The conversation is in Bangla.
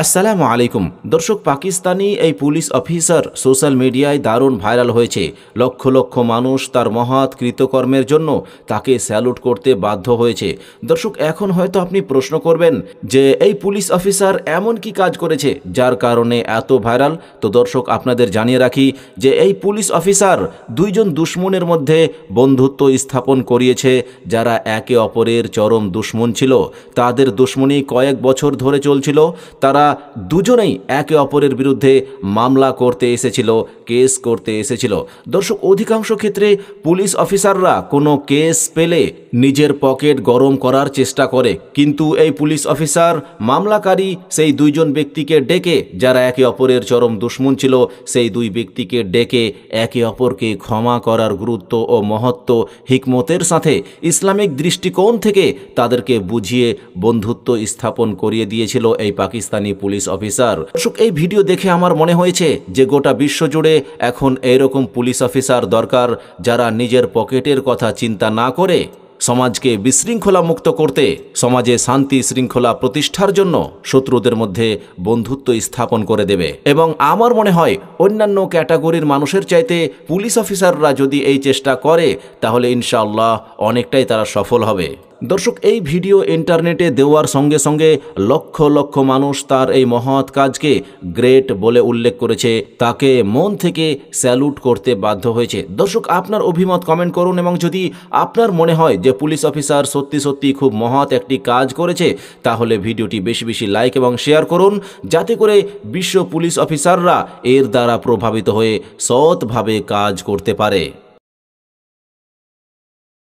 আসসালামু আলাইকুম দর্শক পাকিস্তানি এই পুলিশ অফিসার সোশ্যাল মিডিয়ায় দারুণ ভাইরাল হয়েছে লক্ষ লক্ষ মানুষ তার মহৎ কৃতকর্মের জন্য তাকে স্যালুট করতে বাধ্য হয়েছে দর্শক এখন হয়তো আপনি প্রশ্ন করবেন যে এই পুলিশ অফিসার এমন কি কাজ করেছে যার কারণে এত ভাইরাল তো দর্শক আপনাদের জানিয়ে রাখি যে এই পুলিশ অফিসার দুইজন দুশ্মনের মধ্যে বন্ধুত্ব স্থাপন করিয়েছে যারা একে অপরের চরম দুশ্মন ছিল তাদের দুশ্মনী কয়েক বছর ধরে চলছিল তারা তারা দুজনেই একে অপরের বিরুদ্ধে মামলা করতে এসেছিল কেস করতে এসেছিল দর্শক অধিকাংশ ক্ষেত্রে পুলিশ অফিসাররা কোনো কেস পেলে নিজের পকেট গরম করার চেষ্টা করে কিন্তু এই পুলিশ অফিসার মামলাকারী সেই দুইজন ব্যক্তিকে ডেকে যারা একে অপরের চরম দুশ্মন ছিল সেই দুই ব্যক্তিকে ডেকে একে অপরকে ক্ষমা করার গুরুত্ব ও মহত্ব হিকমতের সাথে ইসলামিক দৃষ্টিকোণ থেকে তাদেরকে বুঝিয়ে বন্ধুত্ব স্থাপন করিয়ে দিয়েছিল এই পাকিস্তানি বাহিনী পুলিশ অফিসার দর্শক এই ভিডিও দেখে আমার মনে হয়েছে যে গোটা বিশ্ব জুড়ে এখন এইরকম পুলিশ অফিসার দরকার যারা নিজের পকেটের কথা চিন্তা না করে সমাজকে বিশৃঙ্খলা মুক্ত করতে সমাজে শান্তি শৃঙ্খলা প্রতিষ্ঠার জন্য শত্রুদের মধ্যে বন্ধুত্ব স্থাপন করে দেবে এবং আমার মনে হয় অন্যান্য ক্যাটাগরির মানুষের চাইতে পুলিশ অফিসাররা যদি এই চেষ্টা করে তাহলে ইনশাআল্লাহ অনেকটাই তারা সফল হবে দর্শক এই ভিডিও ইন্টারনেটে দেওয়ার সঙ্গে সঙ্গে লক্ষ লক্ষ মানুষ তার এই মহৎ কাজকে গ্রেট বলে উল্লেখ করেছে তাকে মন থেকে স্যালুট করতে বাধ্য হয়েছে দর্শক আপনার অভিমত কমেন্ট করুন এবং যদি আপনার মনে হয় যে পুলিশ অফিসার সত্যি সত্যি খুব মহৎ একটি কাজ করেছে তাহলে ভিডিওটি বেশি বেশি লাইক এবং শেয়ার করুন যাতে করে বিশ্ব পুলিশ অফিসাররা এর দ্বারা প্রভাবিত হয়ে সৎভাবে কাজ করতে পারে